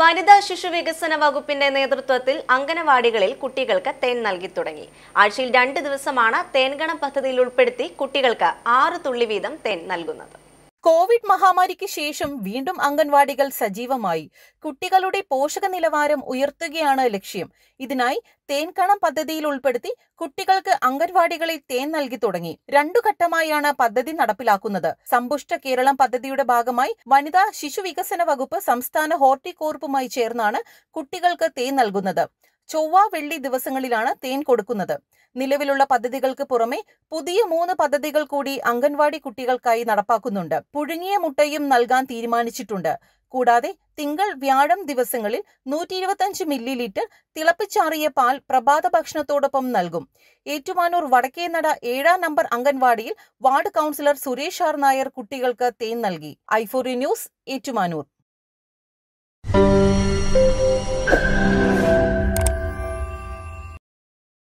വനിതാ ശിശു വികസന വകുപ്പിന്റെ നേതൃത്വത്തിൽ അംഗനവാടികളിൽ കുട്ടികൾക്ക് തേൻ നൽകി തുടങ്ങി ആഴ്ചയിൽ രണ്ട് ദിവസമാണ് തേൻഗണം പദ്ധതിയിൽ ഉൾപ്പെടുത്തി കുട്ടികൾക്ക് ആറ് തുള്ളി വീതം തേൻ നൽകുന്നത് കോവിഡ് മഹാമാരിക്ക് ശേഷം വീണ്ടും അംഗൻവാടികൾ സജീവമായി കുട്ടികളുടെ പോഷക നിലവാരം ഉയർത്തുകയാണ് ലക്ഷ്യം ഇതിനായി തേൻകണം പദ്ധതിയിൽ ഉൾപ്പെടുത്തി കുട്ടികൾക്ക് അംഗൻവാടികളിൽ തേൻ നൽകി തുടങ്ങി രണ്ടു ഘട്ടമായാണ് പദ്ധതി നടപ്പിലാക്കുന്നത് സമ്പുഷ്ട കേരളം പദ്ധതിയുടെ ഭാഗമായി വനിതാ ശിശു വികസന വകുപ്പ് സംസ്ഥാന ഹോർട്ടികോർപ്പുമായി ചേർന്നാണ് കുട്ടികൾക്ക് തേൻ നൽകുന്നത് ചൊവ്വ വെള്ളി ദിവസങ്ങളിലാണ് തേൻ കൊടുക്കുന്നത് നിലവിലുള്ള പദ്ധതികൾക്ക് പുറമെ പുതിയ മൂന്ന് പദ്ധതികൾ കൂടി അംഗൻവാടി കുട്ടികൾക്കായി നടപ്പാക്കുന്നുണ്ട് പുഴുങ്ങിയ മുട്ടയും നൽകാൻ തീരുമാനിച്ചിട്ടുണ്ട് കൂടാതെ തിങ്കൾ വ്യാഴം ദിവസങ്ങളിൽ നൂറ്റി ഇരുപത്തഞ്ച് മില്ലി ലിറ്റർ തിളപ്പിച്ചാറിയ പാൽ പ്രഭാത ഭക്ഷണത്തോടൊപ്പം നൽകും ഏറ്റുമാനൂർ വടക്കേനട ഏഴാം നമ്പർ അംഗൻവാടിയിൽ ward councillor Suresh R Nair കുട്ടികൾക്ക് തേൻ നൽകി ഐഫോറി ന്യൂസ് ഏറ്റുമാനൂർ